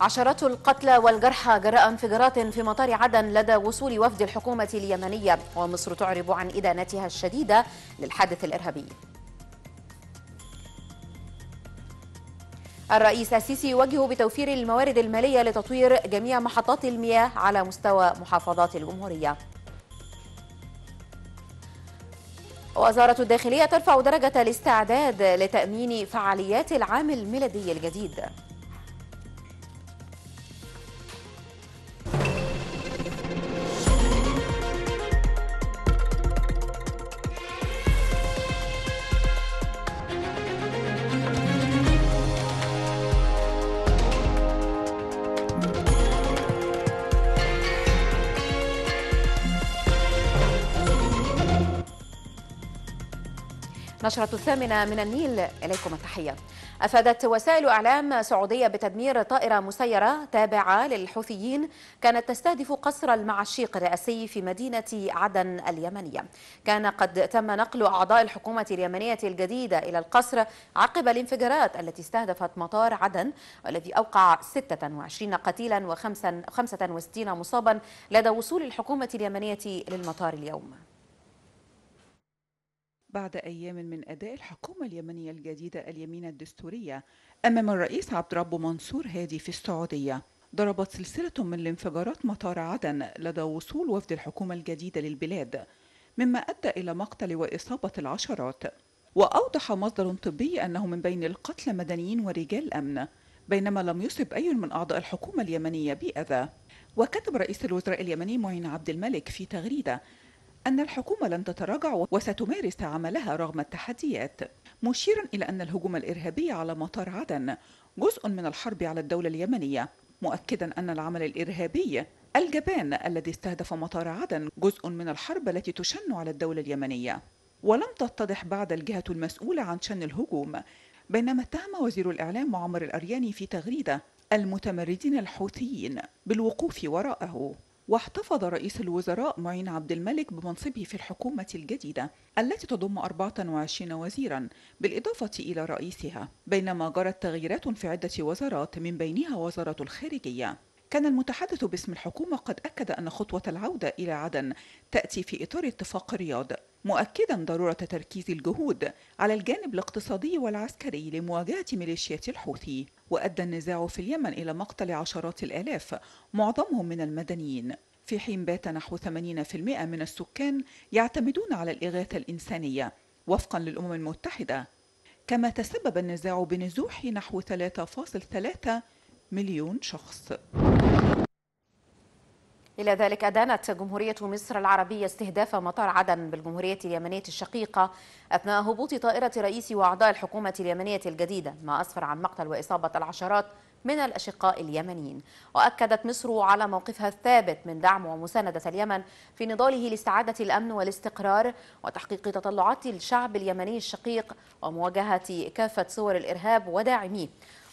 عشرات القتلى والجرحى جراء انفجارات في مطار عدن لدى وصول وفد الحكومة اليمنية ومصر تعرب عن إدانتها الشديدة للحادث الإرهابي الرئيس السيسي يوجه بتوفير الموارد المالية لتطوير جميع محطات المياه على مستوى محافظات الجمهورية وزارة الداخلية ترفع درجة الاستعداد لتأمين فعاليات العام الميلادي الجديد النشرة الثامنة من النيل إليكم التحية أفادت وسائل أعلام سعودية بتدمير طائرة مسيرة تابعة للحوثيين كانت تستهدف قصر المعشيق الرئاسي في مدينة عدن اليمنية كان قد تم نقل أعضاء الحكومة اليمنية الجديدة إلى القصر عقب الانفجارات التي استهدفت مطار عدن والذي أوقع 26 قتيلا و65 مصابا لدى وصول الحكومة اليمنية للمطار اليوم بعد أيام من أداء الحكومة اليمنية الجديدة اليمين الدستورية أمام الرئيس عبد ربه منصور هادي في السعودية ضربت سلسلة من الانفجارات مطار عدن لدى وصول وفد الحكومة الجديدة للبلاد مما أدى إلى مقتل وإصابة العشرات وأوضح مصدر طبي أنه من بين القتلى مدنيين ورجال أمن بينما لم يصب أي من أعضاء الحكومة اليمنية بأذى وكتب رئيس الوزراء اليمني معين عبد الملك في تغريدة أن الحكومة لن تتراجع وستمارس عملها رغم التحديات مشيرا إلى أن الهجوم الإرهابي على مطار عدن جزء من الحرب على الدولة اليمنية مؤكدا أن العمل الإرهابي الجبان الذي استهدف مطار عدن جزء من الحرب التي تشن على الدولة اليمنية ولم تتضح بعد الجهة المسؤولة عن شن الهجوم بينما اتهم وزير الإعلام معمر الأرياني في تغريدة المتمردين الحوثيين بالوقوف وراءه واحتفظ رئيس الوزراء معين عبد الملك بمنصبه في الحكومة الجديدة التي تضم 24 وزيرا بالإضافة إلى رئيسها بينما جرت تغييرات في عدة وزارات من بينها وزارة الخارجية كان المتحدث باسم الحكومة قد أكد أن خطوة العودة إلى عدن تأتي في إطار اتفاق الرياض مؤكدا ضرورة تركيز الجهود على الجانب الاقتصادي والعسكري لمواجهة ميليشيات الحوثي وأدى النزاع في اليمن إلى مقتل عشرات الآلاف معظمهم من المدنيين في حين بات نحو 80% من السكان يعتمدون على الإغاثة الإنسانية وفقا للأمم المتحدة كما تسبب النزاع بنزوح نحو 3.3 مليون شخص إلى ذلك أدانت جمهورية مصر العربية استهداف مطار عدن بالجمهورية اليمنية الشقيقة أثناء هبوط طائرة رئيس وأعضاء الحكومة اليمنية الجديدة ما أسفر عن مقتل وإصابة العشرات من الأشقاء اليمنيين وأكدت مصر على موقفها الثابت من دعم ومساندة اليمن في نضاله لاستعادة الأمن والاستقرار وتحقيق تطلعات الشعب اليمني الشقيق ومواجهة كافة صور الإرهاب وداعميه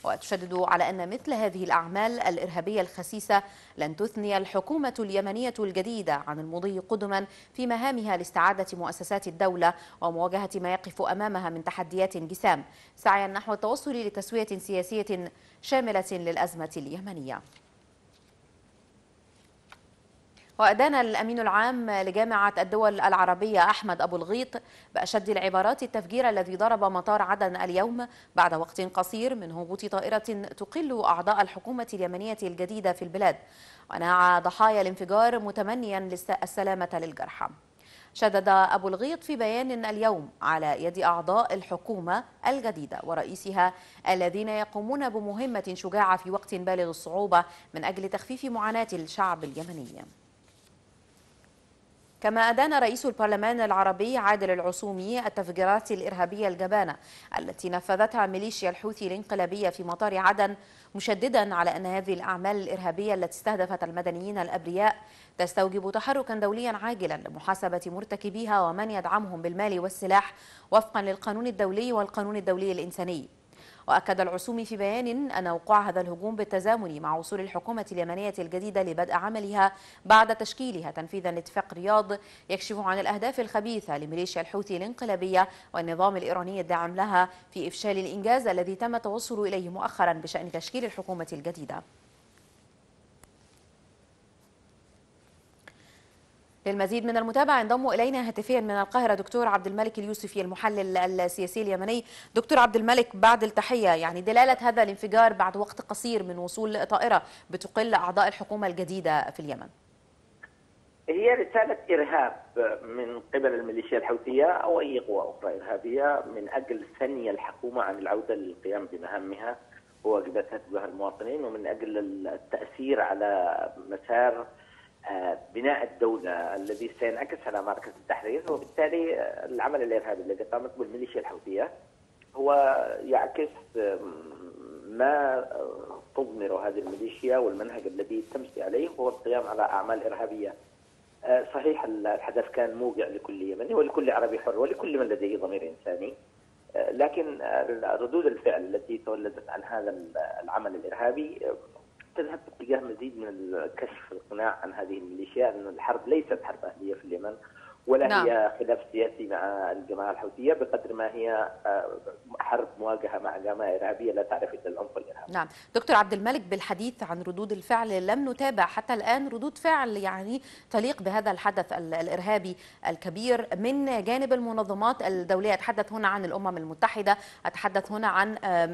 وتشدد على أن مثل هذه الأعمال الإرهابية الخسيسة لن تثني الحكومة اليمنية الجديدة عن المضي قدما في مهامها لاستعادة مؤسسات الدولة ومواجهة ما يقف أمامها من تحديات جسام سعيا نحو التوصل لتسوية سياسية شاملة للأزمة اليمنية وأدان الأمين العام لجامعة الدول العربية أحمد أبو الغيط بأشد العبارات التفجير الذي ضرب مطار عدن اليوم بعد وقت قصير من هبوط طائرة تقل أعضاء الحكومة اليمنية الجديدة في البلاد ونعى ضحايا الانفجار متمنيا السلامة للجرحى شدد أبو الغيط في بيان اليوم على يد أعضاء الحكومة الجديدة ورئيسها الذين يقومون بمهمة شجاعة في وقت بالغ الصعوبة من أجل تخفيف معاناة الشعب اليمني كما أدان رئيس البرلمان العربي عادل العصومي التفجيرات الإرهابية الجبانة التي نفذتها ميليشيا الحوثي الانقلابية في مطار عدن مشددا على أن هذه الأعمال الإرهابية التي استهدفت المدنيين الأبرياء تستوجب تحركا دوليا عاجلا لمحاسبة مرتكبيها ومن يدعمهم بالمال والسلاح وفقا للقانون الدولي والقانون الدولي الإنساني وأكد العصومي في بيان أن وقوع هذا الهجوم بالتزامن مع وصول الحكومة اليمنية الجديدة لبدء عملها بعد تشكيلها تنفيذا لاتفاق رياض يكشف عن الأهداف الخبيثة لميليشيا الحوثي الانقلابية والنظام الإيراني الداعم لها في إفشال الإنجاز الذي تم التوصل إليه مؤخرا بشأن تشكيل الحكومة الجديدة للمزيد من المتابعة انضموا إلينا هاتفيا من القاهرة دكتور عبد الملك اليوسفي المحلل السياسي اليمني دكتور عبد الملك بعد التحية يعني دلالة هذا الانفجار بعد وقت قصير من وصول طائرة بتقل أعضاء الحكومة الجديدة في اليمن هي رسالة إرهاب من قبل الميليشيا الحوثية أو أي قوى أخرى إرهابية من أجل ثني الحكومة عن العودة للقيام بمهامها وواجباتها تجاه المواطنين ومن أجل التأثير على مسار بناء الدوله الذي سينعكس على معركه التحرير وبالتالي العمل الارهابي الذي قامت به الميليشيا الحوثيه هو يعكس ما تضمر هذه الميليشيا والمنهج الذي تمشي عليه هو القيام على اعمال ارهابيه. آه، صحيح الحدث كان موجع لكل يمني ولكل عربي حر ولكل من لديه ضمير انساني. آه، لكن آه، ردود الفعل التي تولدت عن هذا العمل الارهابي تذهب باتجاه مزيد من كشف القناع عن هذه الميليشيا أن الحرب ليست حرب أهلية في اليمن ولا نعم. هي خلاف سياسي مع الجماعه الحوثيه بقدر ما هي آه، حرب مواجهه مع جماعه ارهابيه لا تعرف الا العنف والارهاب. نعم، دكتور عبد الملك بالحديث عن ردود الفعل لم نتابع حتى الان ردود فعل يعني تليق بهذا الحدث الارهابي الكبير من جانب المنظمات الدوليه، اتحدث هنا عن الامم المتحده، اتحدث هنا عن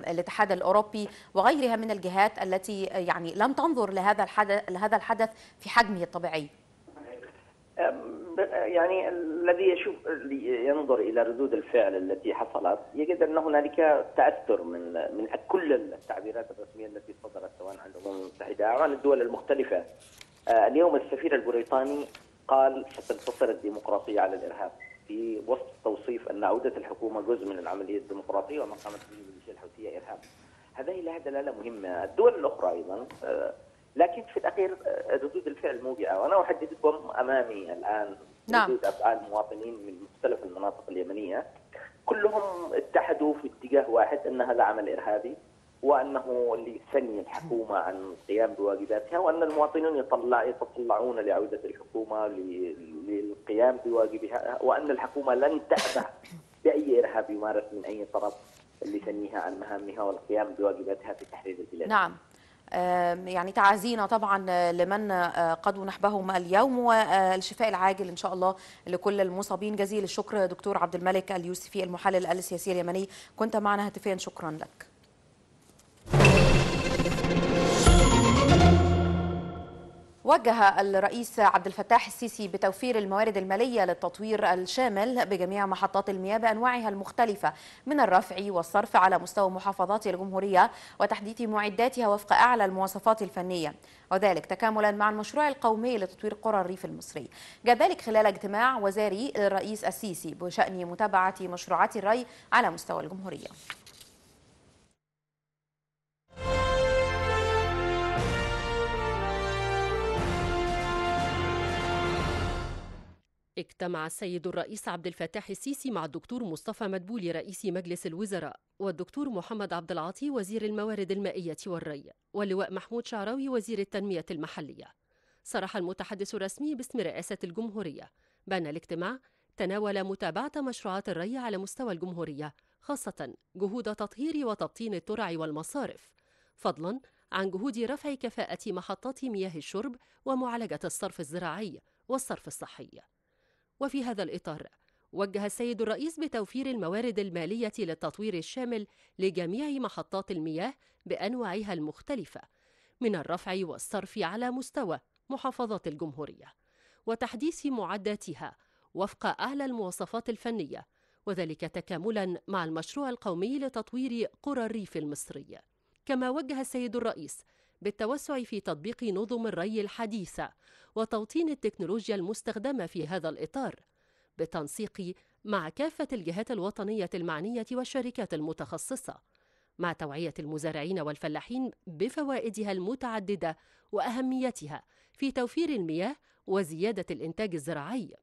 الاتحاد الاوروبي وغيرها من الجهات التي يعني لم تنظر لهذا الحدث لهذا الحدث في حجمه الطبيعي. يعني الذي يشوف ينظر الى ردود الفعل التي حصلت يجد ان هنالك تاثر من من كل التعبيرات الرسميه التي صدرت سواء عن الامم المتحده او عن الدول المختلفه. آه، اليوم السفير البريطاني قال ستنتصر الديمقراطيه على الارهاب في وسط توصيف ان عوده الحكومه جزء من العمليه الديمقراطيه وما قامت به الميليشيا الحوثيه ارهاب. هذه لها دلاله مهمه، الدول الاخرى ايضا آه، لكن في الاخير آه، ردود الفعل موجعه وانا احددكم امامي الان نعم. افعال مواطنين من مختلف المناطق اليمنيه كلهم اتحدوا في اتجاه واحد ان هذا عمل ارهابي وانه لثني الحكومه عن القيام بواجباتها وان المواطنون يطلع يتطلعون لعوده الحكومه للقيام بواجبها وان الحكومه لن تأبه باي ارهاب يمارس من اي طرف لثنيها عن مهامها والقيام بواجباتها في تحرير البلاد. نعم. يعني تعازينا طبعا آه، لمن آه، قد نحبهم اليوم والشفاء العاجل ان شاء الله لكل المصابين جزيل الشكر دكتور عبد الملك اليوسفي المحلل السياسي اليمني كنت معنا هاتفيا شكرا لك وجه الرئيس عبد الفتاح السيسي بتوفير الموارد المالية للتطوير الشامل بجميع محطات المياه بأنواعها المختلفة من الرفع والصرف على مستوى محافظات الجمهورية وتحديث معداتها وفق أعلى المواصفات الفنية وذلك تكاملا مع المشروع القومي لتطوير قرى الريف المصري جاء ذلك خلال اجتماع وزاري الرئيس السيسي بشأن متابعة مشروعات الري على مستوى الجمهورية اجتمع السيد الرئيس عبد الفتاح السيسي مع الدكتور مصطفى مدبولي رئيس مجلس الوزراء والدكتور محمد عبد العاطي وزير الموارد المائية والري واللواء محمود شعراوي وزير التنمية المحلية صرح المتحدث الرسمي باسم رئاسة الجمهورية بأن الاجتماع تناول متابعة مشروعات الري على مستوى الجمهورية خاصة جهود تطهير وتبطين الترع والمصارف فضلا عن جهود رفع كفاءة محطات مياه الشرب ومعالجة الصرف الزراعي والصرف الصحي وفي هذا الإطار وجه السيد الرئيس بتوفير الموارد المالية للتطوير الشامل لجميع محطات المياه بأنواعها المختلفة من الرفع والصرف على مستوى محافظة الجمهورية وتحديث معداتها وفق أعلى المواصفات الفنية وذلك تكاملا مع المشروع القومي لتطوير قرى الريف المصري كما وجه السيد الرئيس بالتوسع في تطبيق نظم الري الحديثة وتوطين التكنولوجيا المستخدمة في هذا الإطار بالتنسيق مع كافة الجهات الوطنية المعنية والشركات المتخصصة مع توعية المزارعين والفلاحين بفوائدها المتعددة وأهميتها في توفير المياه وزيادة الإنتاج الزراعي.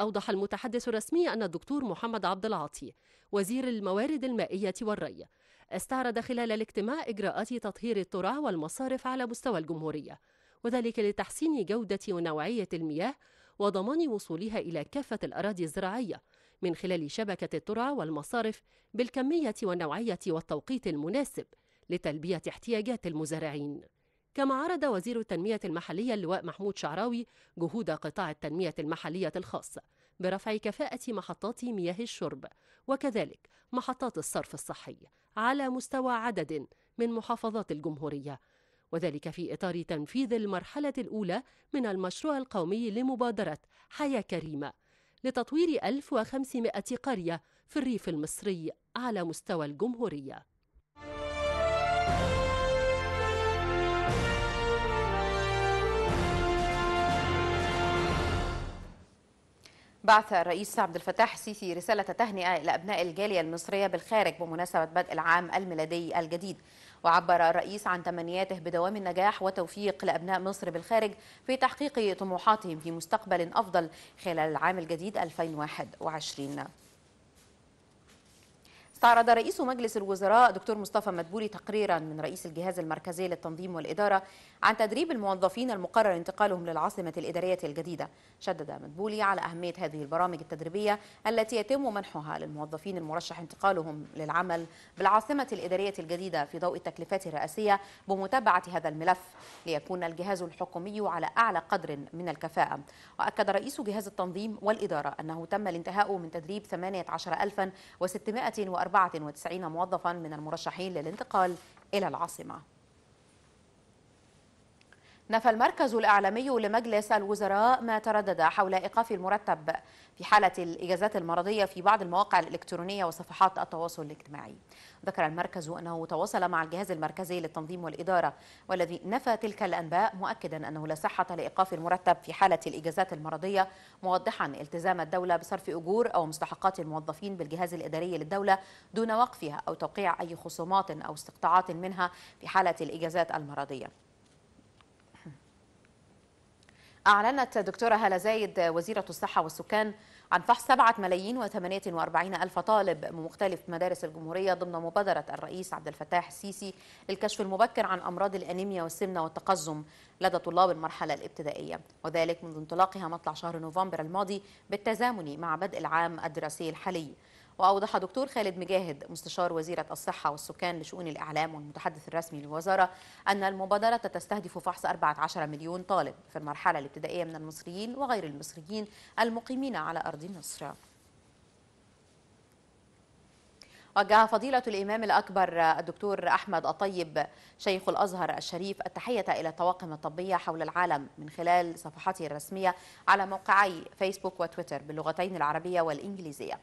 أوضح المتحدث الرسمي أن الدكتور محمد عبد العاطي وزير الموارد المائية والري استعرض خلال الاجتماع إجراءات تطهير الترع والمصارف على مستوى الجمهورية وذلك لتحسين جودة ونوعية المياه وضمان وصولها إلى كافة الأراضي الزراعية من خلال شبكة الترع والمصارف بالكمية والنوعية والتوقيت المناسب لتلبية احتياجات المزارعين كما عرض وزير التنمية المحلية اللواء محمود شعراوي جهود قطاع التنمية المحلية الخاصة برفع كفاءة محطات مياه الشرب وكذلك محطات الصرف الصحي على مستوى عدد من محافظات الجمهورية وذلك في إطار تنفيذ المرحلة الأولى من المشروع القومي لمبادرة حياة كريمة لتطوير 1500 قرية في الريف المصري على مستوى الجمهورية. بعث الرئيس عبد الفتاح السيسي رسالة تهنئة لأبناء الجالية المصرية بالخارج بمناسبة بدء العام الميلادي الجديد وعبر الرئيس عن تمنياته بدوام النجاح وتوفيق لأبناء مصر بالخارج في تحقيق طموحاتهم في مستقبل أفضل خلال العام الجديد 2021 استعرض رئيس مجلس الوزراء دكتور مصطفى مدبولي تقريرا من رئيس الجهاز المركزي للتنظيم والإدارة عن تدريب الموظفين المقرر انتقالهم للعاصمة الإدارية الجديدة شدد مدبولي على أهمية هذه البرامج التدريبية التي يتم منحها للموظفين المرشح انتقالهم للعمل بالعاصمة الإدارية الجديدة في ضوء التكلفات الرئاسية بمتابعة هذا الملف ليكون الجهاز الحكومي على أعلى قدر من الكفاءة وأكد رئيس جهاز التنظيم والإدارة أنه تم الانتهاء من تدريب 18640 94 موظفا من المرشحين للانتقال إلى العاصمة نفى المركز الإعلامي لمجلس الوزراء ما تردد حول إيقاف المرتب في حالة الإجازات المرضية في بعض المواقع الإلكترونية وصفحات التواصل الاجتماعي ذكر المركز أنه تواصل مع الجهاز المركزي للتنظيم والإدارة والذي نفى تلك الأنباء مؤكدا أنه لا صحة لإيقاف المرتب في حالة الإجازات المرضية موضحا التزام الدولة بصرف أجور أو مستحقات الموظفين بالجهاز الإداري للدولة دون وقفها أو توقيع أي خصومات أو استقطاعات منها في حالة الإجازات المرضية أعلنت دكتورة هالة زايد وزيرة الصحة والسكان عن فحص 7 ملايين و48 ألف طالب من مختلف مدارس الجمهورية ضمن مبادرة الرئيس عبد الفتاح السيسي للكشف المبكر عن أمراض الأنيميا والسمنة والتقزم لدى طلاب المرحلة الابتدائية وذلك منذ انطلاقها مطلع شهر نوفمبر الماضي بالتزامن مع بدء العام الدراسي الحالي وأوضح دكتور خالد مجاهد مستشار وزيرة الصحة والسكان لشؤون الإعلام والمتحدث الرسمي للوزارة أن المبادرة تستهدف فحص 14 مليون طالب في المرحلة الابتدائية من المصريين وغير المصريين المقيمين على أرض مصر وجه فضيلة الإمام الأكبر الدكتور أحمد الطيب شيخ الأزهر الشريف التحية إلى الطواقم الطبية حول العالم من خلال صفحته الرسمية على موقعي فيسبوك وتويتر باللغتين العربية والإنجليزية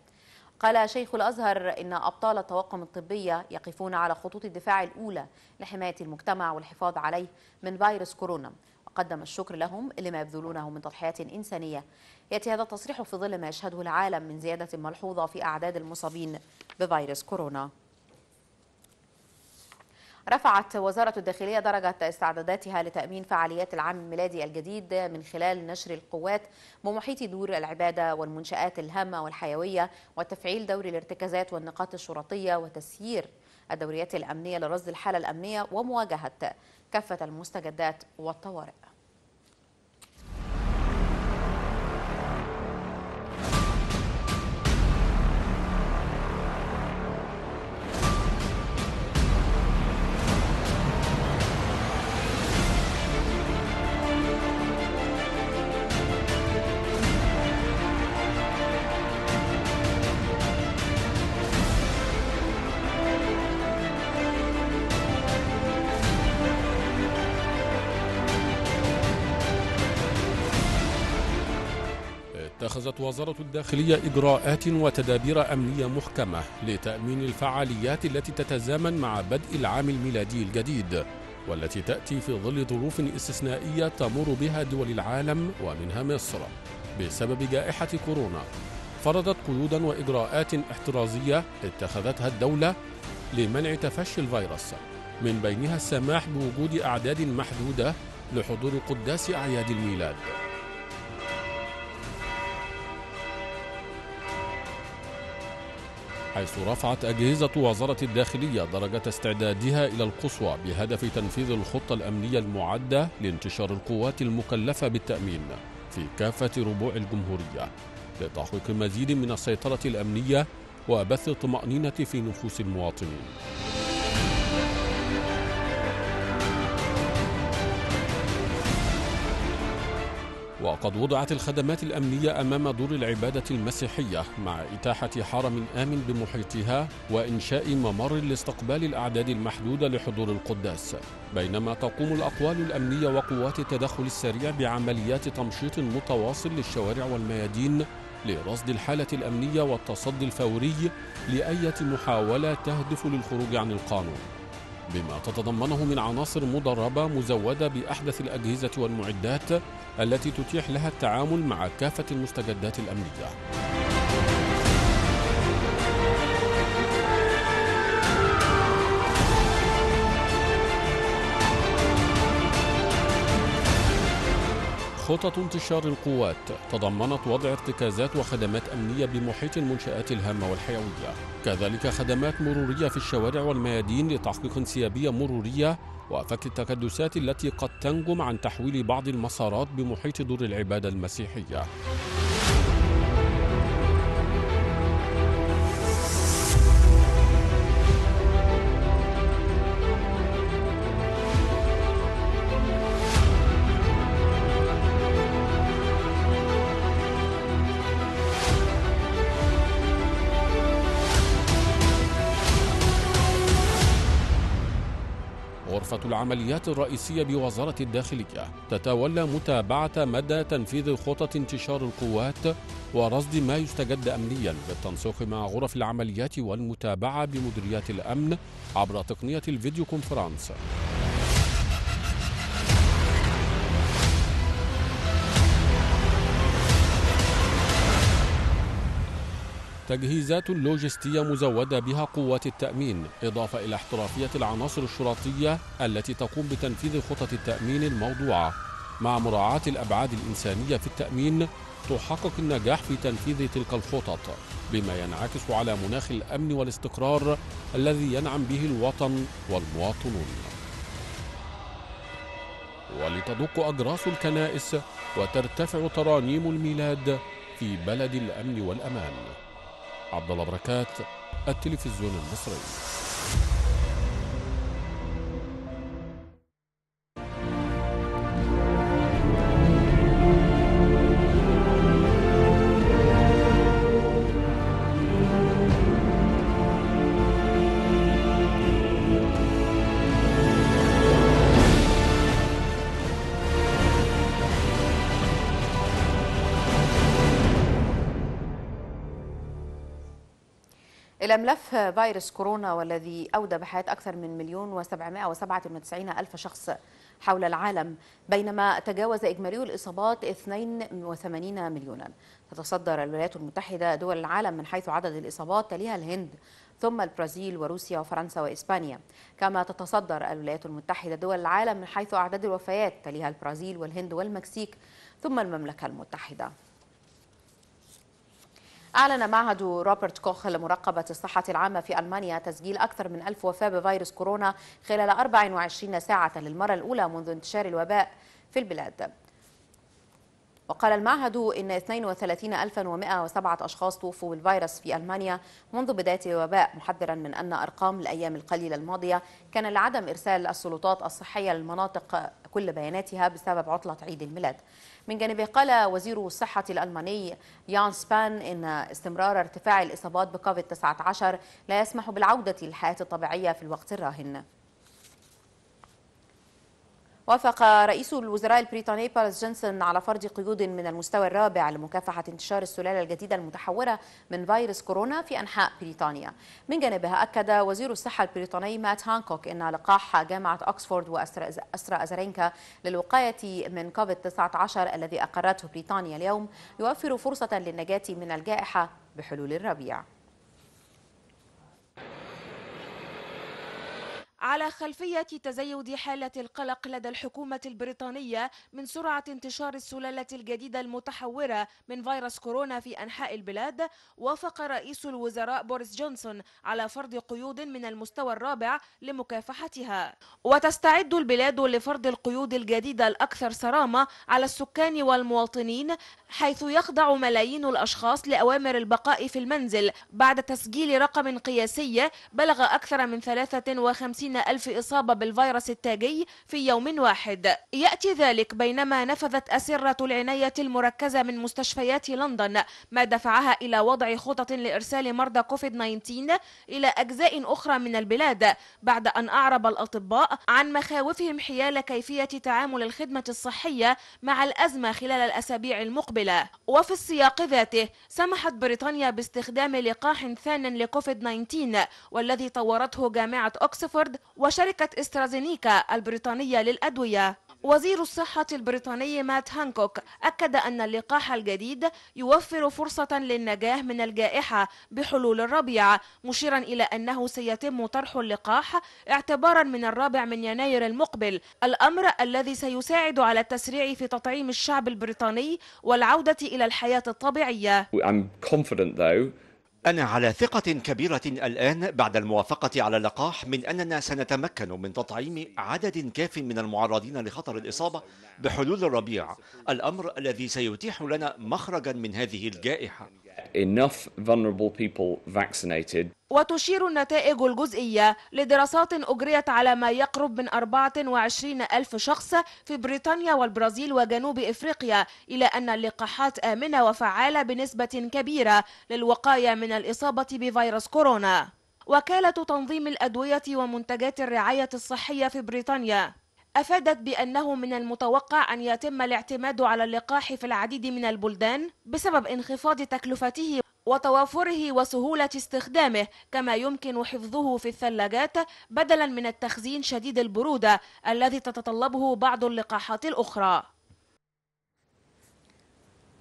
قال شيخ الأزهر إن أبطال الطواقم الطبية يقفون على خطوط الدفاع الأولى لحماية المجتمع والحفاظ عليه من فيروس كورونا وقدم الشكر لهم لما يبذلونه من تضحيات إنسانية يأتي هذا التصريح في ظل ما يشهده العالم من زيادة ملحوظة في أعداد المصابين بفيروس كورونا رفعت وزارة الداخلية درجة استعداداتها لتأمين فعاليات العام الميلادي الجديد من خلال نشر القوات بمحيط دور العبادة والمنشآت الهامة والحيوية وتفعيل دور الارتكازات والنقاط الشرطية وتسيير الدوريات الأمنية لرصد الحالة الأمنية ومواجهة كافة المستجدات والطوارئ اتخذت وزارة الداخلية إجراءات وتدابير أمنية محكمة لتأمين الفعاليات التي تتزامن مع بدء العام الميلادي الجديد والتي تأتي في ظل ظروف استثنائية تمر بها دول العالم ومنها مصر بسبب جائحة كورونا فرضت قيودا وإجراءات احترازية اتخذتها الدولة لمنع تفشي الفيروس من بينها السماح بوجود أعداد محدودة لحضور قداس أعياد الميلاد حيث رفعت أجهزة وزارة الداخلية درجة استعدادها إلى القصوى بهدف تنفيذ الخطة الأمنية المعدة لانتشار القوات المكلفة بالتأمين في كافة ربوع الجمهورية لتحقيق مزيد من السيطرة الأمنية وبث الطمأنينة في نفوس المواطنين. وقد وضعت الخدمات الأمنية أمام دور العبادة المسيحية مع إتاحة حرم آمن بمحيطها وإنشاء ممر لاستقبال الأعداد المحدودة لحضور القداس بينما تقوم الأقوال الأمنية وقوات التدخل السريع بعمليات تمشيط متواصل للشوارع والميادين لرصد الحالة الأمنية والتصدي الفوري لأية محاولة تهدف للخروج عن القانون بما تتضمنه من عناصر مدربة مزودة بأحدث الأجهزة والمعدات التي تتيح لها التعامل مع كافة المستجدات الأمنية خطط انتشار القوات تضمنت وضع ارتكازات وخدمات أمنية بمحيط المنشآت الهامة والحيوية كذلك خدمات مرورية في الشوارع والميادين لتحقيق انسيابية مرورية وفك التكدسات التي قد تنجم عن تحويل بعض المسارات بمحيط دور العبادة المسيحية العمليات الرئيسية بوزارة الداخلية تتولى متابعة مدى تنفيذ خطط انتشار القوات ورصد ما يستجد أمنيا بالتنسيق مع غرف العمليات والمتابعة بمديريات الأمن عبر تقنية الفيديو كونفرانس تجهيزات لوجستية مزودة بها قوات التأمين إضافة إلى احترافية العناصر الشرطية التي تقوم بتنفيذ خطط التأمين الموضوعة مع مراعاة الأبعاد الإنسانية في التأمين تحقق النجاح في تنفيذ تلك الخطط بما ينعكس على مناخ الأمن والاستقرار الذي ينعم به الوطن والمواطنون ولتدق أجراس الكنائس وترتفع ترانيم الميلاد في بلد الأمن والأمان عبد الله بركات التلفزيون المصري إلى ملف فيروس كورونا والذي أودى بحياة أكثر من مليون وسبعمائة وسبعة وتسعين ألف شخص حول العالم بينما تجاوز إجمالي الإصابات 82 مليونا تتصدر الولايات المتحدة دول العالم من حيث عدد الإصابات تليها الهند ثم البرازيل وروسيا وفرنسا وإسبانيا كما تتصدر الولايات المتحدة دول العالم من حيث أعداد الوفيات تليها البرازيل والهند والمكسيك ثم المملكة المتحدة أعلن معهد روبرت كوخ لمراقبة الصحة العامة في ألمانيا تسجيل أكثر من ألف وفاة بفيروس كورونا خلال 24 ساعة للمرة الأولى منذ انتشار الوباء في البلاد وقال المعهد إن 32107 أشخاص توفوا بالفيروس في ألمانيا منذ بداية الوباء محذرا من أن أرقام الأيام القليلة الماضية كان لعدم إرسال السلطات الصحية للمناطق كل بياناتها بسبب عطلة عيد الميلاد من جانبه قال وزير الصحة الألماني يان سبان إن استمرار ارتفاع الإصابات بكوفيد-19 لا يسمح بالعودة للحياة الطبيعية في الوقت الراهن وافق رئيس الوزراء البريطاني بارس جونسون على فرض قيود من المستوى الرابع لمكافحة انتشار السلالة الجديدة المتحورة من فيروس كورونا في أنحاء بريطانيا من جانبها أكد وزير الصحة البريطاني مات هانكوك أن لقاح جامعة أكسفورد وأسترا أزرينكا للوقاية من كوفيد 19 الذي أقرته بريطانيا اليوم يوفر فرصة للنجاة من الجائحة بحلول الربيع على خلفية تزايد حالة القلق لدى الحكومة البريطانية من سرعة انتشار السلالة الجديدة المتحورة من فيروس كورونا في أنحاء البلاد وافق رئيس الوزراء بوريس جونسون على فرض قيود من المستوى الرابع لمكافحتها وتستعد البلاد لفرض القيود الجديدة الأكثر صرامة على السكان والمواطنين حيث يخضع ملايين الأشخاص لأوامر البقاء في المنزل بعد تسجيل رقم قياسي بلغ أكثر من 53 30 ألف إصابة بالفيروس التاجي في يوم واحد يأتي ذلك بينما نفذت أسرة العناية المركزة من مستشفيات لندن ما دفعها إلى وضع خطط لإرسال مرضى كوفيد 19 إلى أجزاء أخرى من البلاد بعد أن أعرب الأطباء عن مخاوفهم حيال كيفية تعامل الخدمة الصحية مع الأزمة خلال الأسابيع المقبلة وفي السياق ذاته سمحت بريطانيا باستخدام لقاح ثان لكوفيد 19 والذي طورته جامعة أوكسفورد وشركة استرازينيكا البريطانية للأدوية وزير الصحة البريطاني مات هانكوك أكد أن اللقاح الجديد يوفر فرصة للنجاة من الجائحة بحلول الربيع مشيرا إلى أنه سيتم طرح اللقاح اعتبارا من الرابع من يناير المقبل الأمر الذي سيساعد على التسريع في تطعيم الشعب البريطاني والعودة إلى الحياة الطبيعية I'm confident though أنا على ثقة كبيرة الآن بعد الموافقة على اللقاح من أننا سنتمكن من تطعيم عدد كاف من المعرضين لخطر الإصابة بحلول الربيع الأمر الذي سيتيح لنا مخرجا من هذه الجائحة وتشير النتائج الجزئية لدراسات أجريت على ما يقرب من 24 ألف شخص في بريطانيا والبرازيل وجنوب إفريقيا إلى أن اللقاحات آمنة وفعالة بنسبة كبيرة للوقاية من الإصابة بفيروس كورونا وكالة تنظيم الأدوية ومنتجات الرعاية الصحية في بريطانيا أفادت بأنه من المتوقع أن يتم الاعتماد على اللقاح في العديد من البلدان بسبب انخفاض تكلفته وتوافره وسهولة استخدامه كما يمكن حفظه في الثلاجات بدلا من التخزين شديد البرودة الذي تتطلبه بعض اللقاحات الأخرى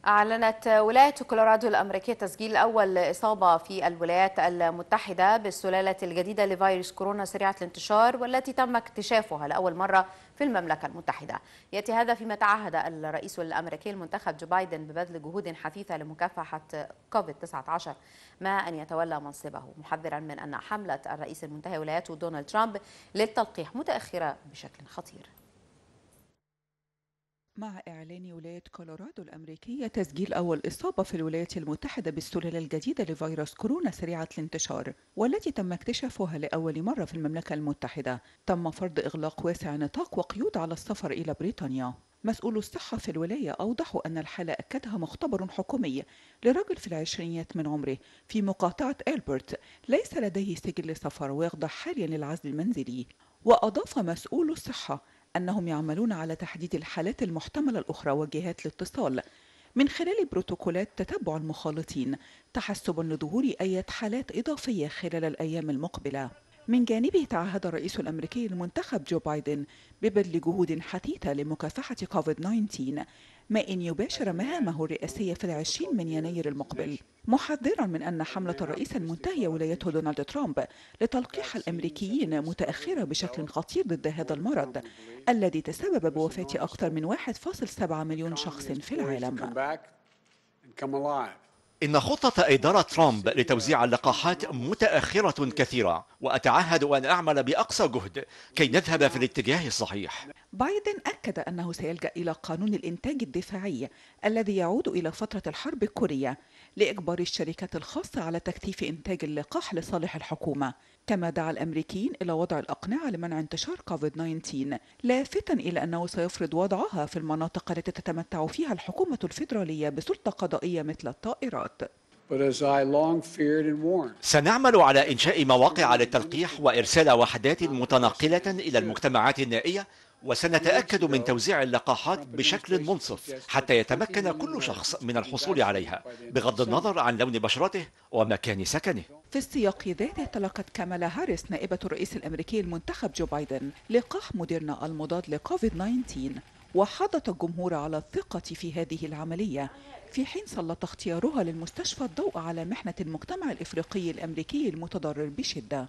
أعلنت ولاية كولورادو الأمريكية تسجيل أول إصابة في الولايات المتحدة بالسلالة الجديدة لفيروس كورونا سريعة الانتشار والتي تم اكتشافها لأول مرة في المملكة المتحدة يأتي هذا فيما تعهد الرئيس الأمريكي المنتخب جو بايدن ببذل جهود حثيثة لمكافحة كوفيد-19 ما أن يتولى منصبه محذرا من أن حملة الرئيس المنتهي ولايته دونالد ترامب للتلقيح متأخرة بشكل خطير مع إعلان ولاية كولورادو الأمريكية تسجيل أول إصابة في الولايات المتحدة بالسلالة الجديدة لفيروس كورونا سريعة الانتشار والتي تم اكتشافها لأول مرة في المملكة المتحدة تم فرض إغلاق واسع نطاق وقيود على السفر إلى بريطانيا مسؤول الصحة في الولاية أوضحوا أن الحالة أكدها مختبر حكومي لرجل في العشرينيات من عمره في مقاطعة ألبرت ليس لديه سجل سفر ويخضع حاليا للعزل المنزلي وأضاف مسؤول الصحة أنهم يعملون على تحديد الحالات المحتملة الأخرى وجهات الاتصال من خلال بروتوكولات تتبع المخالطين تحسبا لظهور أي حالات إضافية خلال الأيام المقبلة من جانبه تعهد الرئيس الأمريكي المنتخب جو بايدن ببذل جهود حثيثة لمكافحة كوفيد 19 ما إن يباشر مهامه الرئاسية في العشرين من يناير المقبل محذرا من أن حملة الرئيس المنتهية ولايته دونالد ترامب لتلقيح الأمريكيين متأخرة بشكل خطير ضد هذا المرض الذي تسبب بوفاة أكثر من 1.7 مليون شخص في العالم إن خطة إدارة ترامب لتوزيع اللقاحات متأخرة كثيرة وأتعهد أن أعمل بأقصى جهد كي نذهب في الاتجاه الصحيح بايدن أكد أنه سيلجأ إلى قانون الإنتاج الدفاعي الذي يعود إلى فترة الحرب الكورية لإجبار الشركات الخاصة على تكثيف إنتاج اللقاح لصالح الحكومة كما دعا الأمريكيين إلى وضع الأقنعة لمنع انتشار كوفيد-19 لافتا إلى أنه سيفرض وضعها في المناطق التي تتمتع فيها الحكومة الفيدرالية بسلطة قضائية مثل الطائرات سنعمل على إنشاء مواقع للتلقيح وإرسال وحدات متنقلة إلى المجتمعات النائية وسنتأكد من توزيع اللقاحات بشكل منصف حتى يتمكن كل شخص من الحصول عليها بغض النظر عن لون بشرته ومكان سكنه في السياق ذاته تلقت كامالا هاريس نائبة الرئيس الأمريكي المنتخب جو بايدن لقاح مديرنا المضاد لكوفيد 19 وحضت الجمهور على الثقة في هذه العملية في حين سلط اختيارها للمستشفى الضوء على محنة المجتمع الإفريقي الأمريكي المتضرر بشدة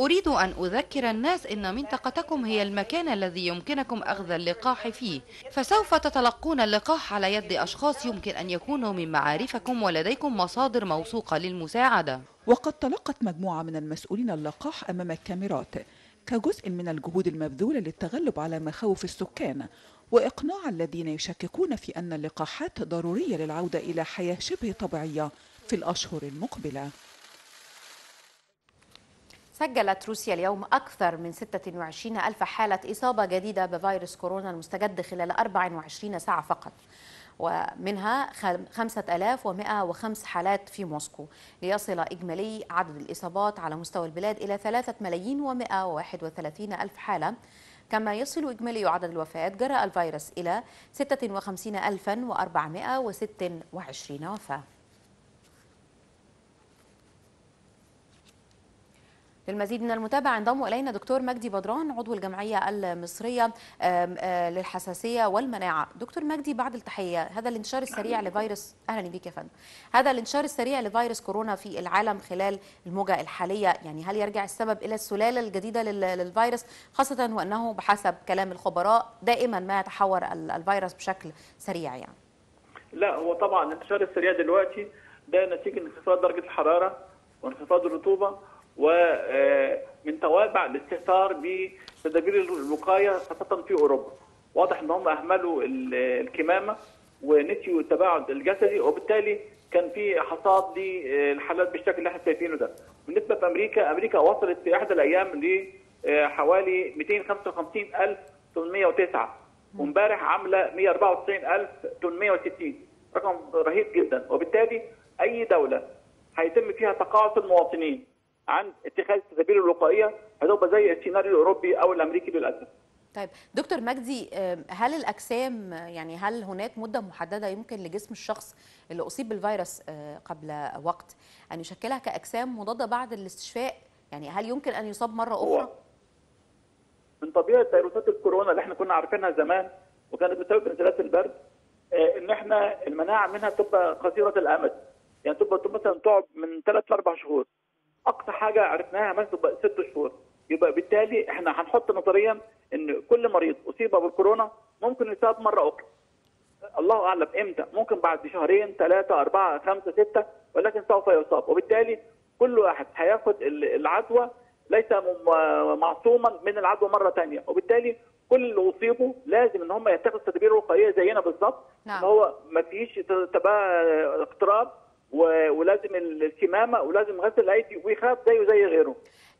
أريد أن أذكر الناس إن منطقتكم هي المكان الذي يمكنكم أخذ اللقاح فيه فسوف تتلقون اللقاح على يد أشخاص يمكن أن يكونوا من معارفكم ولديكم مصادر موثوقة للمساعدة وقد تلقت مجموعة من المسؤولين اللقاح أمام الكاميرات كجزء من الجهود المبذولة للتغلب على مخاوف السكان وإقناع الذين يشككون في أن اللقاحات ضرورية للعودة إلى حياة شبه طبيعية في الأشهر المقبلة سجلت روسيا اليوم أكثر من 26 ألف حالة إصابة جديدة بفيروس كورونا المستجد خلال 24 ساعة فقط ومنها 5105 حالات في موسكو ليصل إجمالي عدد الإصابات على مستوى البلاد إلى 3 ملايين و131 ألف حالة كما يصل إجمالي عدد الوفيات جرى الفيروس إلى 56426 وفاة للمزيد من المتابعة انضم إلينا دكتور مجدي بدران عضو الجمعية المصرية آه، للحساسية والمناعة دكتور مجدي بعد التحية هذا الانتشار السريع لفيروس أهلا بيك يا فندم هذا الانتشار السريع لفيروس كورونا في العالم خلال الموجة الحالية يعني هل يرجع السبب إلى السلالة الجديدة للفيروس خاصة وأنه بحسب كلام الخبراء دائما ما يتحور الفيروس بشكل سريع يعني لا هو طبعا الانتشار السريع دلوقتي ده نتيجة انخفاض درجة الحرارة وانخفاض الرطوبة ومن آه، توابع الاستهتار بتدابير الوقايه خاصه في اوروبا. واضح ان هم اهملوا الكمامه ونسيوا التباعد الجسدي وبالتالي كان في حصاد للحالات بالشكل اللي احنا شايفينه ده. بالنسبه في امريكا، امريكا وصلت في احدى الايام لحوالي آه، 255809 وامبارح عامله 194860 رقم رهيب جدا وبالتالي اي دوله هيتم فيها تقاعس المواطنين عن اتخاذ التدابير الوقائيه هتبقى زي السيناريو الاوروبي او الامريكي للاسف. طيب دكتور مجدي هل الاجسام يعني هل هناك مده محدده يمكن لجسم الشخص اللي اصيب بالفيروس آه، قبل وقت ان يشكلها كاجسام مضاده بعد الاستشفاء يعني هل يمكن ان يصاب مره اخرى؟ من طبيعه فيروسات الكورونا اللي احنا كنا عارفينها زمان وكانت بتسبب انزلاق البرد آه، ان احنا المناعه منها تبقى قصيره الامد يعني تبقى مثلا تقعد من ثلاث لاربع شهور اقصى حاجه عرفناها مثلا ست شهور يبقى بالتالي احنا هنحط نظريا ان كل مريض اصيب بالكورونا ممكن يصاب مره اخرى الله اعلم امتى ممكن بعد شهرين ثلاثه اربعه خمسه سته ولكن سوف يصاب وبالتالي كل واحد هياخد العدوى ليس معصوما من العدوى مره ثانيه وبالتالي كل اللي اصيبوا لازم ان هم يتخذوا تدابير وقائيه زينا بالظبط نعم. هو ما فيش تبقى اقتراب ولازم الكمامه ولازم غسل الايدي ويخاف زيه زي غيره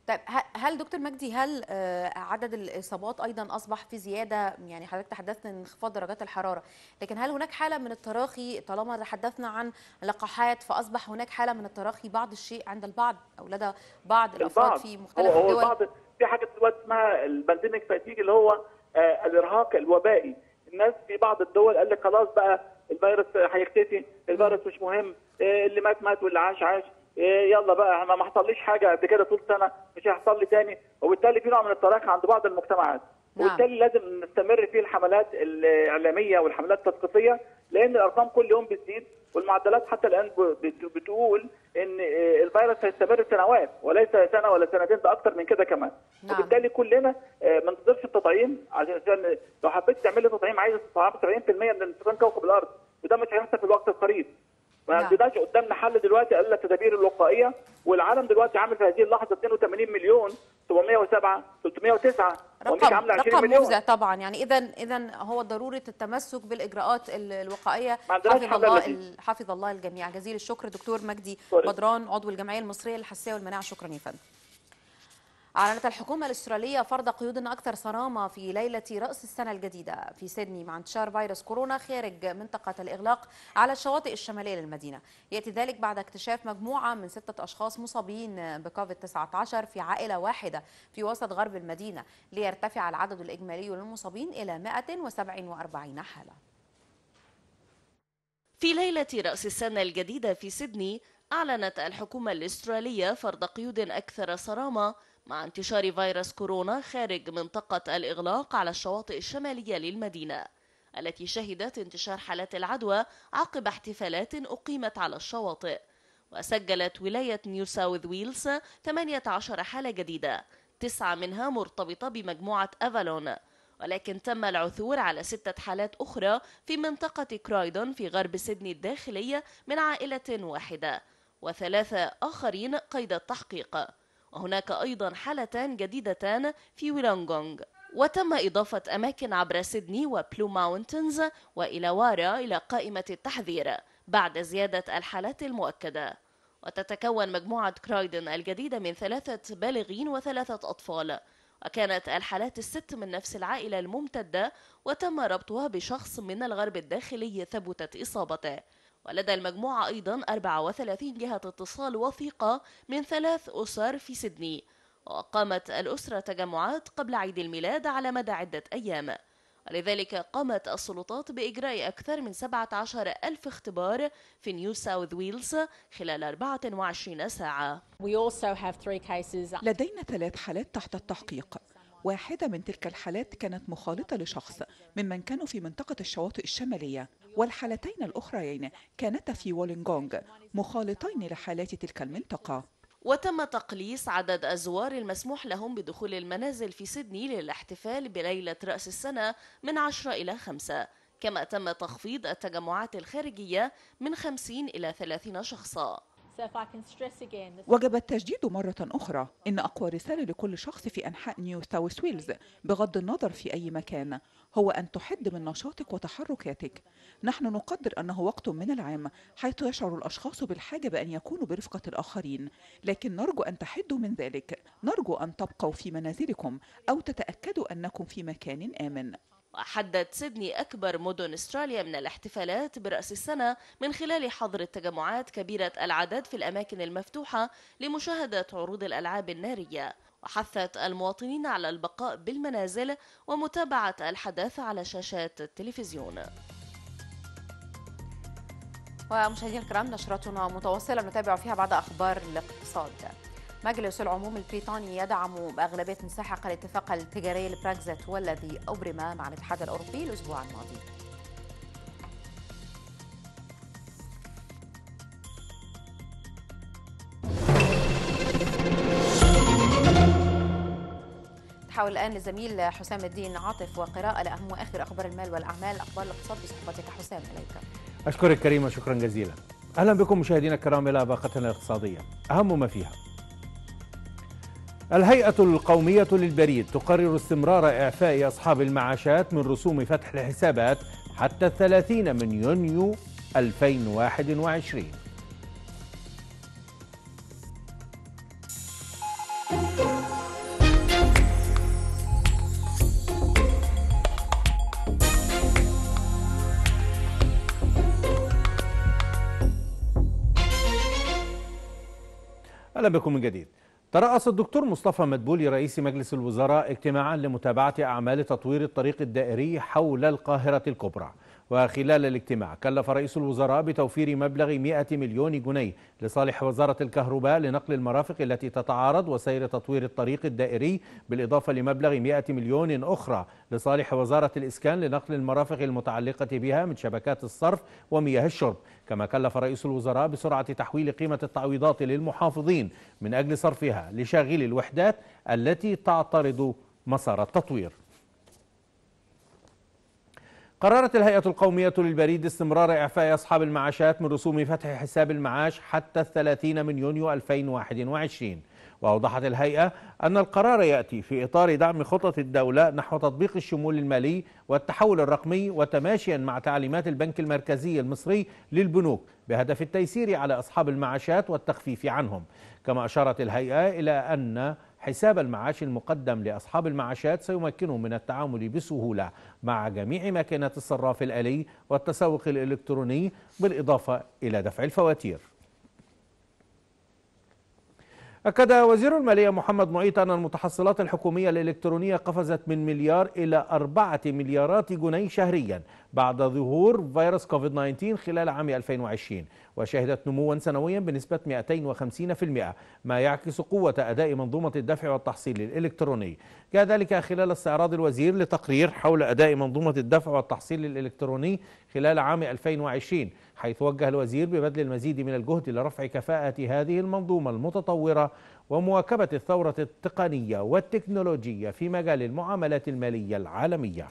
طيب هل دكتور مجدي هل آه، عدد الاصابات ايضا اصبح في زياده يعني حضرتك تحدثت عن انخفاض درجات الحراره لكن هل هناك حاله من التراخي طالما تحدثنا عن لقاحات فاصبح هناك حاله من التراخي بعض الشيء عند البعض او لدى بعض الافراد في مختلف هو الدول البعض في حاجه دلوقتي اسمها البانديميك فاتيج اللي هو آه، الارهاق الوبائي الناس في بعض الدول قال لك خلاص بقى الفيروس هيختفي الفيروس مش مهم إيه، اللي مات مات واللي عاش عاش إيه، يلا بقى ما حصلليش حاجه قبل كده طول سنه مش هيحصل لي تاني وبالتالي في نوع من التراخي عند بعض المجتمعات نعم. وبالتالي لازم نستمر في الحملات الاعلاميه والحملات التثقيفيه لان الارقام كل يوم بتزيد والمعدلات حتى الان بتقول ان إيه، الفيروس هيستمر سنوات وليس سنه ولا سنتين ده اكتر من كده كمان نعم. وبالتالي كلنا ما ننتظرش التطعيم عشان لو حبيت تعملي تطعيم عايز 70% من سكان كوكب الارض وده مش هيحصل في الوقت القريب ما نعم. عندناش قدامنا حل دلوقتي الا التدابير الوقائيه والعالم دلوقتي عامل في هذه اللحظه 82 مليون 707 309 رقم رقم مفزع طبعا يعني اذا اذا هو ضروره التمسك بالاجراءات الوقائيه حفظ الله حفظ الله الجميع جزيل الشكر دكتور مجدي بدران عضو الجمعيه المصريه للحساسيه والمناعه شكرا يا فندم أعلنت الحكومة الأسترالية فرض قيود أكثر صرامة في ليلة رأس السنة الجديدة في سيدني مع انتشار فيروس كورونا خارج منطقة الإغلاق على الشواطئ الشمالية للمدينة يأتي ذلك بعد اكتشاف مجموعة من ستة أشخاص مصابين بكوفيد 19 في عائلة واحدة في وسط غرب المدينة ليرتفع العدد الإجمالي للمصابين إلى 147 حالة في ليلة رأس السنة الجديدة في سيدني أعلنت الحكومة الأسترالية فرض قيود أكثر صرامة مع انتشار فيروس كورونا خارج منطقة الإغلاق على الشواطئ الشمالية للمدينة التي شهدت انتشار حالات العدوى عقب احتفالات أقيمت على الشواطئ وسجلت ولاية نيو ساوث ويلز 18 حالة جديدة تسعة منها مرتبطة بمجموعة أفالون ولكن تم العثور على ستة حالات أخرى في منطقة كرايدون في غرب سيدني الداخلية من عائلة واحدة وثلاثة آخرين قيد التحقيق وهناك أيضا حالتان جديدتان في ويلونغونغ وتم إضافة أماكن عبر سيدني وبلو ماونتنز وإلاوارا إلى قائمة التحذير بعد زيادة الحالات المؤكدة وتتكون مجموعة كرايدن الجديدة من ثلاثة بالغين وثلاثة أطفال وكانت الحالات الست من نفس العائلة الممتدة وتم ربطها بشخص من الغرب الداخلي ثبتت إصابته ولدى المجموعة أيضا 34 جهة اتصال وثيقة من ثلاث أسر في سيدني وقامت الأسرة تجمعات قبل عيد الميلاد على مدى عدة أيام ولذلك قامت السلطات بإجراء أكثر من 17 ألف اختبار في نيو ساوث ويلز خلال 24 ساعة لدينا ثلاث حالات تحت التحقيق واحدة من تلك الحالات كانت مخالطة لشخص ممن كانوا في منطقة الشواطئ الشمالية والحالتين الأخريين كانتا في وولنجونج مخالطين لحالات تلك المنطقة وتم تقليص عدد الزوار المسموح لهم بدخول المنازل في سيدني للاحتفال بليلة رأس السنة من 10 إلى 5 كما تم تخفيض التجمعات الخارجية من 50 إلى 30 شخصاً وجب التجديد مرة أخرى إن أقوى رسالة لكل شخص في أنحاء نيو ساوث ويلز بغض النظر في أي مكان هو أن تحد من نشاطك وتحركاتك نحن نقدر أنه وقت من العام حيث يشعر الأشخاص بالحاجة بأن يكونوا برفقة الآخرين لكن نرجو أن تحدوا من ذلك نرجو أن تبقوا في منازلكم أو تتأكدوا أنكم في مكان آمن وحدت سيدني أكبر مدن استراليا من الاحتفالات برأس السنة من خلال حظر التجمعات كبيرة العدد في الأماكن المفتوحة لمشاهدة عروض الألعاب النارية وحثت المواطنين على البقاء بالمنازل ومتابعة الحدث على شاشات التلفزيون ومشاهدينا الكرام نشرتنا متواصلة نتابع فيها بعض أخبار الاقتصاد مجلس العموم البريطاني يدعم بأغلبية مساحق الاتفاق التجاري البراكزيت والذي أبرم مع الاتحاد الأوروبي الأسبوع الماضي نتحول الآن لزميل حسام الدين عاطف وقراءة لأهم وآخر أخبار المال والأعمال أخبار الاقتصاد بصحبتك حسام إليك أشكرك كريمة شكرا جزيلا أهلا بكم مشاهدينا الكرام إلى باقتنا الاقتصادية أهم ما فيها الهيئة القومية للبريد تقرر استمرار إعفاء أصحاب المعاشات من رسوم فتح الحسابات حتى الثلاثين من يونيو 2021 أهلا بكم من جديد ترأس الدكتور مصطفى مدبولي رئيس مجلس الوزراء اجتماعا لمتابعة أعمال تطوير الطريق الدائري حول القاهرة الكبرى وخلال الاجتماع كلف رئيس الوزراء بتوفير مبلغ 100 مليون جنيه لصالح وزارة الكهرباء لنقل المرافق التي تتعارض وسير تطوير الطريق الدائري بالإضافة لمبلغ 100 مليون أخرى لصالح وزارة الإسكان لنقل المرافق المتعلقة بها من شبكات الصرف ومياه الشرب كما كلف رئيس الوزراء بسرعة تحويل قيمة التعويضات للمحافظين من أجل صرفها لشاغلي الوحدات التي تعترض مسار التطوير قررت الهيئة القومية للبريد استمرار إعفاء أصحاب المعاشات من رسوم فتح حساب المعاش حتى الثلاثين من يونيو 2021 وأوضحت الهيئة أن القرار يأتي في إطار دعم خطط الدولة نحو تطبيق الشمول المالي والتحول الرقمي وتماشيا مع تعليمات البنك المركزي المصري للبنوك بهدف التيسير على أصحاب المعاشات والتخفيف عنهم كما أشارت الهيئة إلى أن حساب المعاش المقدم لأصحاب المعاشات سيمكنهم من التعامل بسهولة مع جميع ماكينات الصراف الآلي والتسوق الإلكتروني بالإضافة إلى دفع الفواتير أكد وزير المالية محمد معيط أن المتحصلات الحكومية الإلكترونية قفزت من مليار إلى أربعة مليارات جنيه شهريا بعد ظهور فيروس كوفيد 19 خلال عام 2020 وشهدت نموا سنويا بنسبة 250% ما يعكس قوة أداء منظومة الدفع والتحصيل الإلكتروني جاء ذلك خلال استعراض الوزير لتقرير حول أداء منظومة الدفع والتحصيل الإلكتروني خلال عام 2020 حيث وجه الوزير ببذل المزيد من الجهد لرفع كفاءة هذه المنظومة المتطورة ومواكبة الثورة التقنية والتكنولوجية في مجال المعاملات المالية العالمية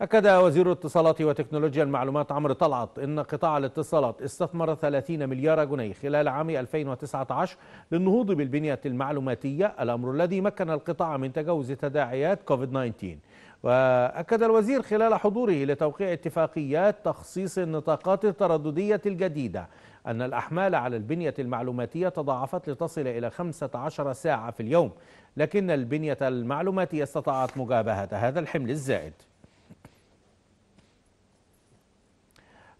أكد وزير الاتصالات وتكنولوجيا المعلومات عمرو طلعت أن قطاع الاتصالات استثمر 30 مليار جنيه خلال عام 2019 للنهوض بالبنية المعلوماتية الأمر الذي مكن القطاع من تجاوز تداعيات كوفيد 19 وأكد الوزير خلال حضوره لتوقيع اتفاقيات تخصيص النطاقات الترددية الجديدة أن الأحمال على البنية المعلوماتية تضاعفت لتصل إلى 15 ساعة في اليوم لكن البنية المعلوماتية استطاعت مجابهة هذا الحمل الزائد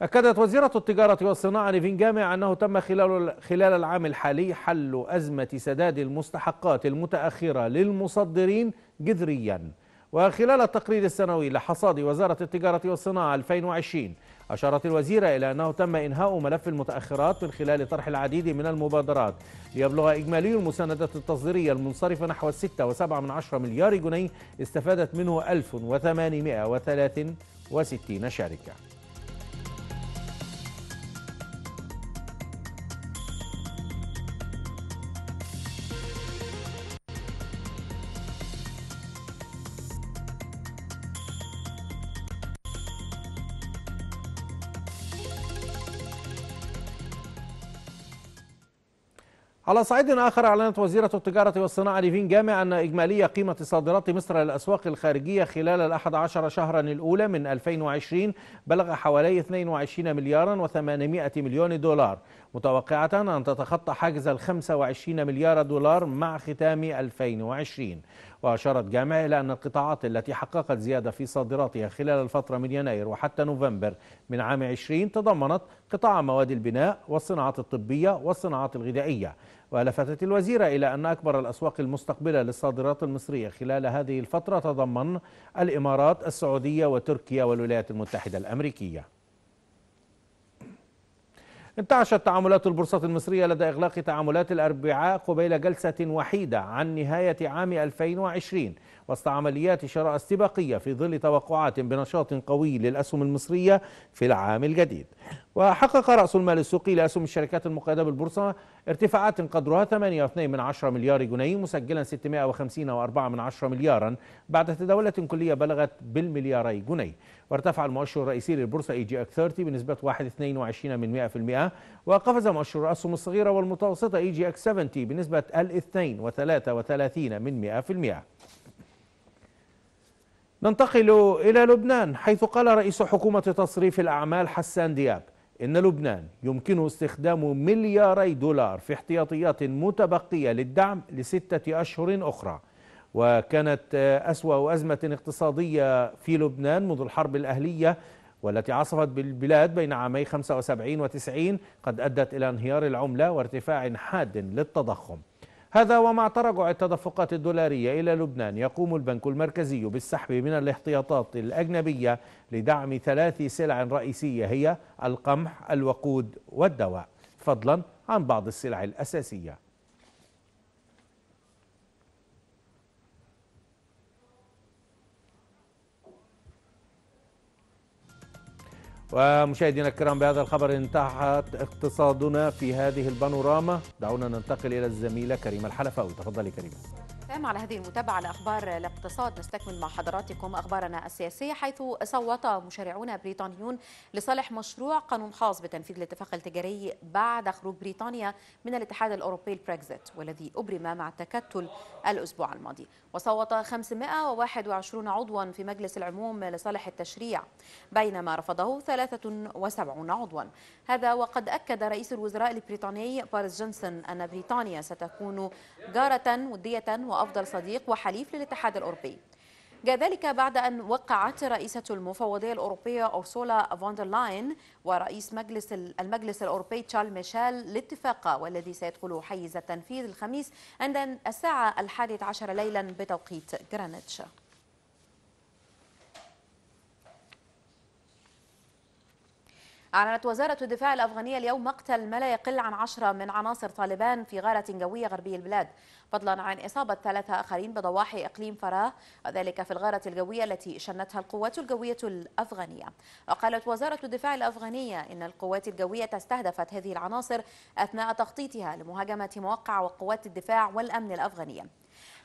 أكدت وزيرة التجارة والصناعة نيفين جامع أنه تم خلال خلال العام الحالي حل أزمة سداد المستحقات المتأخرة للمصدرين جذرياً وخلال التقرير السنوي لحصاد وزارة التجارة والصناعة 2020 أشارت الوزيرة إلى أنه تم إنهاء ملف المتأخرات من خلال طرح العديد من المبادرات ليبلغ إجمالي المساندة التصديرية المنصرفة نحو 6.7 مليار جنيه استفادت منه 1863 شركة على صعيد آخر أعلنت وزيرة التجارة والصناعة ليفين جامع أن إجمالية قيمة صادرات مصر للأسواق الخارجية خلال الأحد عشر شهرا الأولى من 2020 بلغ حوالي 22 مليارا و800 مليون دولار متوقعة أن تتخطى حاجز ال 25 مليار دولار مع ختام 2020 وأشارت جامع إلى أن القطاعات التي حققت زيادة في صادراتها خلال الفترة من يناير وحتى نوفمبر من عام 20 تضمنت قطاع مواد البناء والصناعات الطبية والصناعات الغذائية ولفتت الوزيرة إلى أن أكبر الأسواق المستقبلة للصادرات المصرية خلال هذه الفترة تضمن الإمارات السعودية وتركيا والولايات المتحدة الأمريكية انتعشت تعاملات البورصة المصرية لدى إغلاق تعاملات الأربعاء قبيل جلسة وحيدة عن نهاية عام 2020 وسط عمليات شراء استباقية في ظل توقعات بنشاط قوي للأسهم المصرية في العام الجديد وحقق رأس المال السوقي لأسهم الشركات المقيدة بالبورصة ارتفاعات قدرها 8.2 مليار جنيه مسجلا 650.4 مليارا بعد تداولة كلية بلغت بالملياري جنيه وارتفع المؤشر الرئيسي للبورصة اي جي اك 30 بنسبة 1.22 من 100% وقفز مؤشر الأسهم الصغيرة والمتوسطة اي جي اك 70 بنسبة 2.33 من 100% ننتقل إلى لبنان حيث قال رئيس حكومة تصريف الأعمال حسان دياب إن لبنان يمكنه استخدام ملياري دولار في احتياطيات متبقية للدعم لستة أشهر أخرى وكانت أسوأ أزمة اقتصادية في لبنان منذ الحرب الأهلية والتي عصفت بالبلاد بين عامي 75 و90 قد أدت إلى انهيار العملة وارتفاع حاد للتضخم هذا ومع تراجع التدفقات الدولارية إلى لبنان يقوم البنك المركزي بالسحب من الاحتياطات الأجنبية لدعم ثلاث سلع رئيسية هي القمح الوقود والدواء فضلا عن بعض السلع الأساسية ومشاهدينا الكرام بهذا الخبر انتهت اقتصادنا في هذه البانوراما دعونا ننتقل إلى الزميلة كريمة الحلفاوي تفضلي كريمة الختام على هذه المتابعة لأخبار الاقتصاد نستكمل مع حضراتكم أخبارنا السياسية حيث صوت مشرعون بريطانيون لصالح مشروع قانون خاص بتنفيذ الاتفاق التجاري بعد خروج بريطانيا من الاتحاد الأوروبي البريكزيت والذي أبرم مع التكتل الأسبوع الماضي وصوت 521 عضوا في مجلس العموم لصالح التشريع بينما رفضه 73 عضوا هذا وقد أكد رئيس الوزراء البريطاني باريس جونسون أن بريطانيا ستكون جارة ودية وأفضل أفضل صديق وحليف للاتحاد الأوروبي جاء ذلك بعد أن وقعت رئيسة المفوضية الأوروبية أورسولا فوندرلاين ورئيس مجلس المجلس الأوروبي تشارل ميشيل الاتفاق والذي سيدخل حيز التنفيذ الخميس عند الساعة الحادية عشر ليلا بتوقيت جرانيتش أعلنت وزارة الدفاع الأفغانية اليوم مقتل ما لا يقل عن عشرة من عناصر طالبان في غارة جوية غربي البلاد فضلا عن إصابة ثلاثة آخرين بضواحي إقليم فراه وذلك في الغارة الجوية التي شنتها القوات الجوية الأفغانية وقالت وزارة الدفاع الأفغانية إن القوات الجوية استهدفت هذه العناصر أثناء تخطيطها لمهاجمة موقع وقوات الدفاع والأمن الأفغانية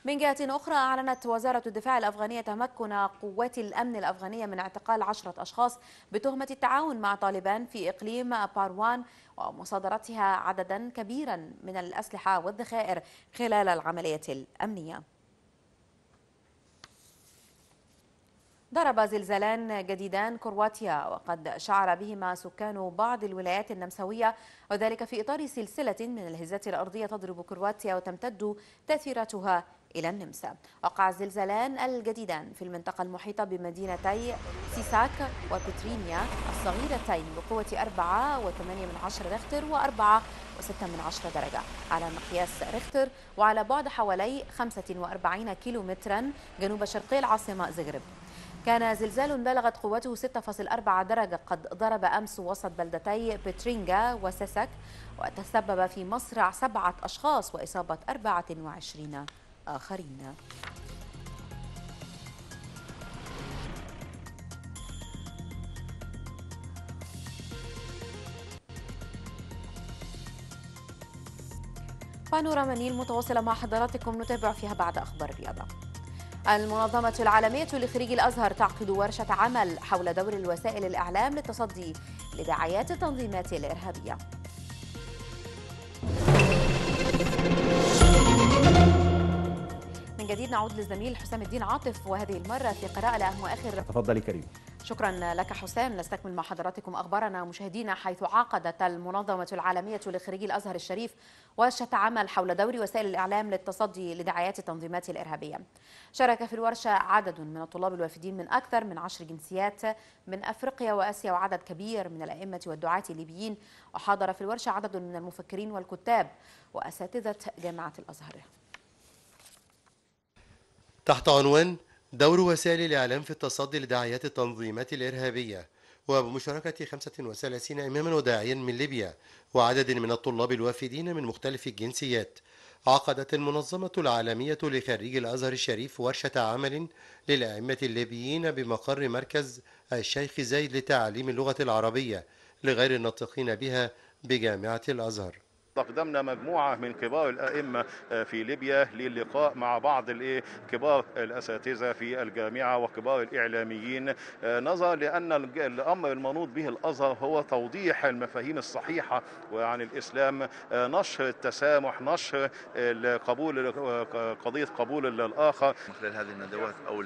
من جهة أخرى أعلنت وزارة الدفاع الأفغانية تمكن قوات الأمن الأفغانية من اعتقال عشرة أشخاص بتهمة التعاون مع طالبان في إقليم باروان ومصادرتها عددا كبيرا من الأسلحة والذخائر خلال العملية الأمنية ضرب زلزالان جديدان كرواتيا وقد شعر بهما سكان بعض الولايات النمساوية وذلك في إطار سلسلة من الهزات الأرضية تضرب كرواتيا وتمتد تأثيراتها إلى النمسا وقع الزلزالان الجديدان في المنطقة المحيطة بمدينتي سيساك وبترينيا الصغيرتين بقوة 4.8 ريختر و 46 درجة على مقياس ريختر وعلى بعد حوالي 45 كيلومترا جنوب شرقي العاصمة زغرب كان زلزال بلغت قوته 6.4 درجة قد ضرب أمس وسط بلدتي بترينجا وسسك وتسبب في مصرع سبعة أشخاص وإصابة 24 آخرين بانوراما نيل متواصلة مع حضراتكم نتابع فيها بعد أخبار الرياضة المنظمة العالمية لخريج الأزهر تعقد ورشة عمل حول دور الوسائل الإعلام للتصدي لدعايات التنظيمات الإرهابية جديد نعود للزميل حسام الدين عاطف وهذه المرة في قراءة لأهم وآخر تفضلي كريم شكرا لك حسام نستكمل مع حضراتكم أخبارنا مشاهدينا حيث عقدت المنظمة العالمية لخريجي الأزهر الشريف ورشة عمل حول دور وسائل الإعلام للتصدي لدعايات التنظيمات الإرهابية شارك في الورشة عدد من الطلاب الوافدين من أكثر من عشر جنسيات من أفريقيا وآسيا وعدد كبير من الأئمة والدعاة الليبيين وحاضر في الورشة عدد من المفكرين والكتاب وأساتذة جامعة الأزهر تحت عنوان دور وسائل الإعلام في التصدي لدعايات التنظيمات الإرهابية وبمشاركة 35 إماما وداعيا من ليبيا وعدد من الطلاب الوافدين من مختلف الجنسيات عقدت المنظمة العالمية لخريج الأزهر الشريف ورشة عمل للأئمة الليبيين بمقر مركز الشيخ زايد لتعليم اللغة العربية لغير الناطقين بها بجامعة الأزهر استقدمنا مجموعة من كبار الأئمة آه، في ليبيا للقاء مع بعض كبار الأساتذة في الجامعة وكبار الإعلاميين آه، نظرا لأن الأمر المنوط به الأزهر هو توضيح المفاهيم الصحيحة عن الإسلام آه، نشر التسامح نشر قبول قضية قبول الآخر من خلال هذه الندوات أو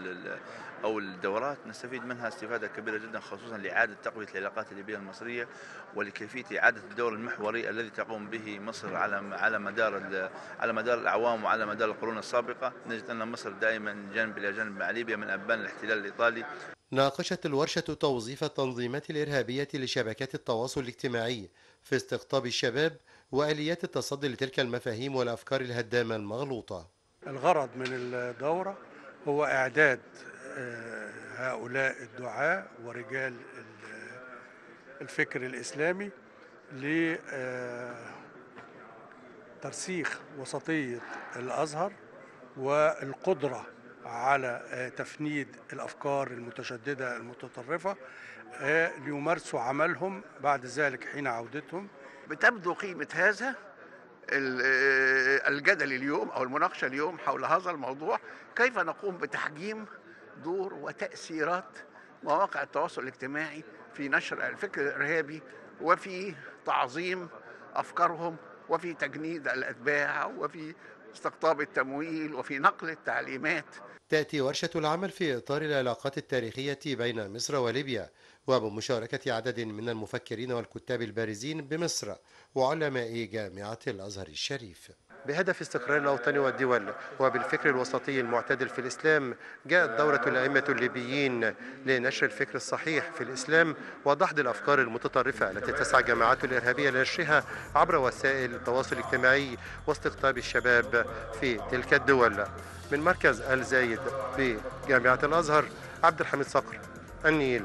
أو الدورات نستفيد منها استفادة كبيرة جدا خصوصا لإعادة تقوية العلاقات الليبية المصرية ولكيفية إعادة الدور المحوري الذي تقوم به مصر على على مدار على مدار الأعوام وعلى مدار القرون السابقة نجد أن مصر دائما جانب إلى جانب مع ليبيا من أبان الاحتلال الإيطالي ناقشت الورشة توظيف التنظيمات الإرهابية لشبكات التواصل الاجتماعي في استقطاب الشباب وآليات التصدي لتلك المفاهيم والأفكار الهدامة المغلوطة الغرض من الدورة هو إعداد هؤلاء الدعاة ورجال الفكر الإسلامي لترسيخ وسطية الأزهر والقدرة على تفنيد الأفكار المتشددة المتطرفة آه، ليمارسوا عملهم بعد ذلك حين عودتهم بتبدو قيمة هذا آه، الجدل اليوم أو المناقشة اليوم حول هذا الموضوع كيف نقوم بتحجيم دور وتأثيرات مواقع التواصل الاجتماعي في نشر الفكر الإرهابي وفي تعظيم أفكارهم وفي تجنيد الأتباع وفي استقطاب التمويل وفي نقل التعليمات تأتي ورشة العمل في إطار العلاقات التاريخية بين مصر وليبيا وبمشاركة عدد من المفكرين والكتاب البارزين بمصر وعلماء جامعة الأزهر الشريف بهدف استقرار الأوطان والدول وبالفكر الوسطي المعتدل في الإسلام جاءت دورة الأئمة الليبيين لنشر الفكر الصحيح في الإسلام ودحض الأفكار المتطرفة التي تسعى جماعات الإرهابية لنشرها عبر وسائل التواصل الاجتماعي واستقطاب الشباب في تلك الدول من مركز الزايد بجامعة الأزهر عبد الحميد صقر النيل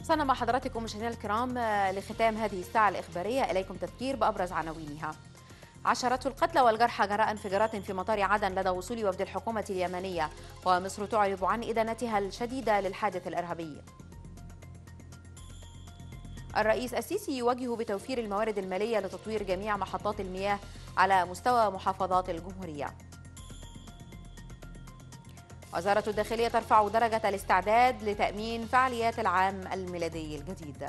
وصلنا مع حضراتكم مشاهدينا الكرام لختام هذه الساعة الإخبارية إليكم تذكير بأبرز عناوينها عشرات القتلى والجرحى جراء انفجارات في مطار عدن لدى وصول وفد الحكومة اليمنية ومصر تعرب عن إدانتها الشديدة للحادث الإرهابي الرئيس السيسي يوجه بتوفير الموارد المالية لتطوير جميع محطات المياه على مستوى محافظات الجمهورية وزارة الداخلية ترفع درجة الاستعداد لتأمين فعاليات العام الميلادي الجديد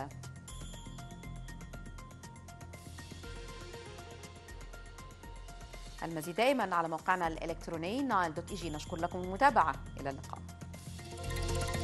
المزيد دائما على موقعنا الإلكتروني نايل دوت إيجي نشكر لكم المتابعة إلى اللقاء